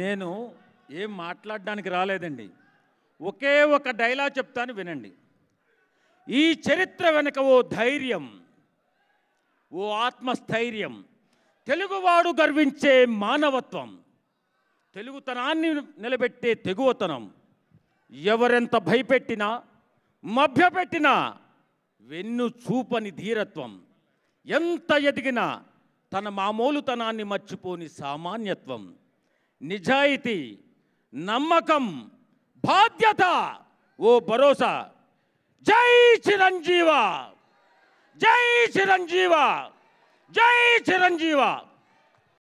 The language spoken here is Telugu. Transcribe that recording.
నేను ఏం మాట్లాడడానికి రాలేదండి ఒకే ఒక డైలా చెప్తాను వినండి ఈ చరిత్ర వెనుక ఓ ధైర్యం ఓ ఆత్మస్థైర్యం తెలుగువాడు గర్వించే మానవత్వం తెలుగుతనాన్ని నిలబెట్టే తెగువతనం ఎవరెంత భయపెట్టినా మభ్యపెట్టినా వెన్ను చూపని ధీరత్వం ఎంత ఎదిగినా తన మామూలుతనాన్ని మర్చిపోని సామాన్యత్వం నిజాయితీ నమ్మకం బాధ్యత ఓ భరోసా జై చిరంజీవ జై చిరంజీవ జై చిరంజీవా